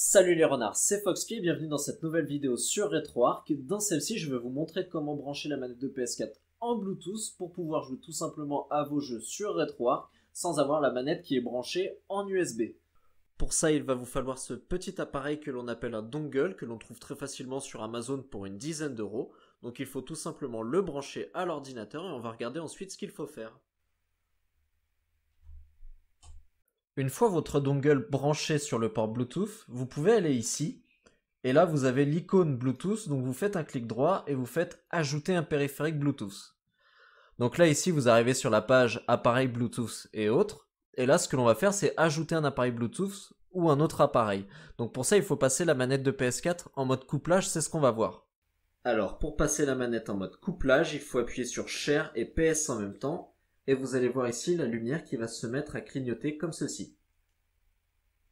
Salut les renards, c'est Foxpi et bienvenue dans cette nouvelle vidéo sur RetroArch. Dans celle-ci, je vais vous montrer comment brancher la manette de PS4 en Bluetooth pour pouvoir jouer tout simplement à vos jeux sur RetroArch sans avoir la manette qui est branchée en USB. Pour ça, il va vous falloir ce petit appareil que l'on appelle un dongle, que l'on trouve très facilement sur Amazon pour une dizaine d'euros. Donc il faut tout simplement le brancher à l'ordinateur et on va regarder ensuite ce qu'il faut faire. Une fois votre dongle branché sur le port Bluetooth, vous pouvez aller ici, et là vous avez l'icône Bluetooth, donc vous faites un clic droit et vous faites ajouter un périphérique Bluetooth. Donc là ici vous arrivez sur la page appareil Bluetooth et autres, et là ce que l'on va faire c'est ajouter un appareil Bluetooth ou un autre appareil. Donc pour ça il faut passer la manette de PS4 en mode couplage, c'est ce qu'on va voir. Alors pour passer la manette en mode couplage, il faut appuyer sur Share et PS en même temps, et vous allez voir ici la lumière qui va se mettre à clignoter comme ceci.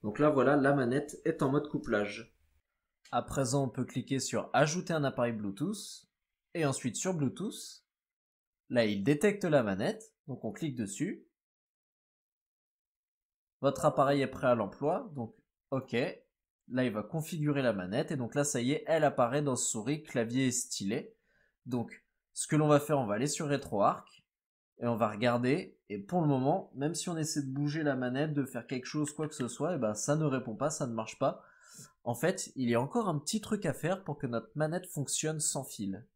Donc là, voilà, la manette est en mode couplage. À présent, on peut cliquer sur Ajouter un appareil Bluetooth et ensuite sur Bluetooth. Là, il détecte la manette, donc on clique dessus. Votre appareil est prêt à l'emploi, donc OK. Là, il va configurer la manette et donc là, ça y est, elle apparaît dans souris, clavier et stylet. Donc, ce que l'on va faire, on va aller sur RetroArc et on va regarder. Et pour le moment, même si on essaie de bouger la manette, de faire quelque chose, quoi que ce soit, et eh ben ça ne répond pas, ça ne marche pas. En fait, il y a encore un petit truc à faire pour que notre manette fonctionne sans fil.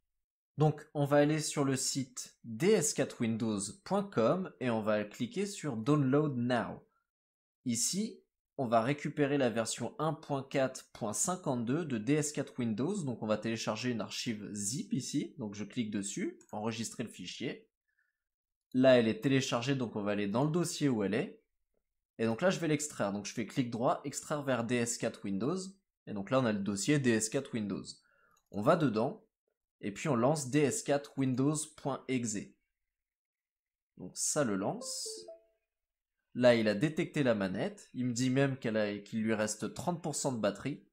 Donc, on va aller sur le site ds4windows.com et on va cliquer sur Download Now. Ici, on va récupérer la version 1.4.52 de DS4 Windows. Donc on va télécharger une archive zip ici. Donc je clique dessus, enregistrer le fichier. Là, elle est téléchargée, donc on va aller dans le dossier où elle est. Et donc là, je vais l'extraire. Donc je fais clic droit, extraire vers DS4 Windows. Et donc là, on a le dossier DS4 Windows. On va dedans, et puis on lance DS4 Windows.exe. Donc ça le lance. Là, il a détecté la manette. Il me dit même qu'il lui reste 30% de batterie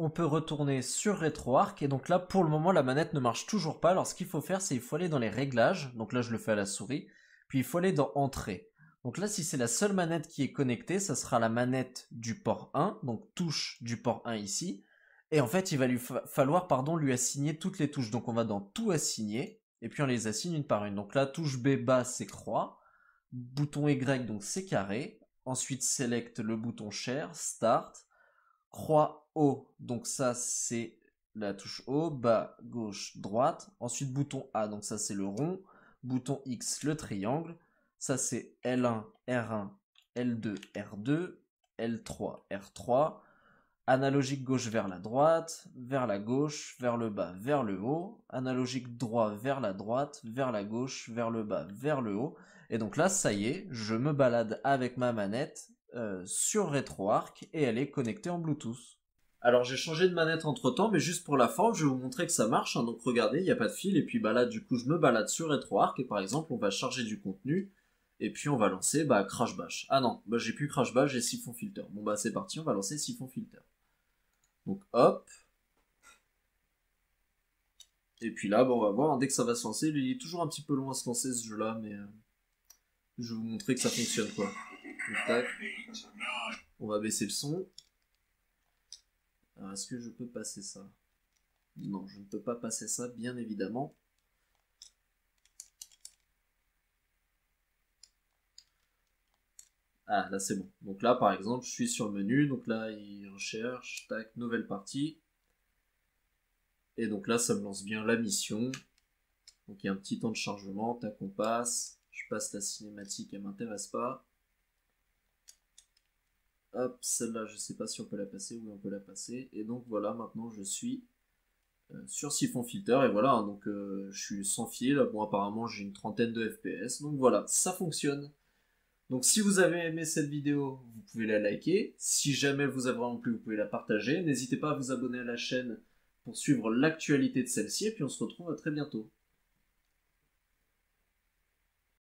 on peut retourner sur RetroArch et donc là pour le moment la manette ne marche toujours pas alors ce qu'il faut faire c'est il faut aller dans les réglages donc là je le fais à la souris puis il faut aller dans entrée donc là si c'est la seule manette qui est connectée ça sera la manette du port 1 donc touche du port 1 ici et en fait il va lui falloir pardon lui assigner toutes les touches donc on va dans tout assigner et puis on les assigne une par une donc là touche B bas c'est croix bouton Y donc c'est carré ensuite select le bouton share start croix donc ça c'est la touche haut, bas, gauche, droite. Ensuite bouton A, donc ça c'est le rond. Bouton X, le triangle. Ça c'est L1, R1, L2, R2, L3, R3. Analogique gauche vers la droite, vers la gauche, vers le bas, vers le haut. Analogique droit vers la droite, vers la gauche, vers le bas, vers le haut. Et donc là, ça y est, je me balade avec ma manette euh, sur RetroArc et elle est connectée en Bluetooth. Alors j'ai changé de manette entre temps, mais juste pour la forme, je vais vous montrer que ça marche. Hein. Donc regardez, il n'y a pas de fil, et puis bah là du coup je me balade sur RetroArch, et par exemple on va charger du contenu, et puis on va lancer bah, Crash Bash. Ah non, bah, j'ai plus Crash Bash, j'ai Siphon Filter. Bon bah c'est parti, on va lancer Siphon Filter. Donc hop. Et puis là, bah, on va voir, hein, dès que ça va se lancer, il est toujours un petit peu loin à se lancer ce jeu-là, mais euh, je vais vous montrer que ça fonctionne quoi. On va baisser le son. Alors est-ce que je peux passer ça Non, je ne peux pas passer ça, bien évidemment. Ah, là c'est bon. Donc là, par exemple, je suis sur le menu. Donc là, il recherche, tac, nouvelle partie. Et donc là, ça me lance bien la mission. Donc il y a un petit temps de chargement, tac, on passe. Je passe la cinématique, elle m'intéresse pas. Hop, celle-là, je ne sais pas si on peut la passer. Oui, on peut la passer. Et donc voilà, maintenant je suis euh, sur siphon filter. Et voilà, hein, donc euh, je suis sans fil. Bon, apparemment j'ai une trentaine de FPS. Donc voilà, ça fonctionne. Donc si vous avez aimé cette vidéo, vous pouvez la liker. Si jamais vous avez vraiment plu, vous pouvez la partager. N'hésitez pas à vous abonner à la chaîne pour suivre l'actualité de celle-ci. Et puis on se retrouve à très bientôt.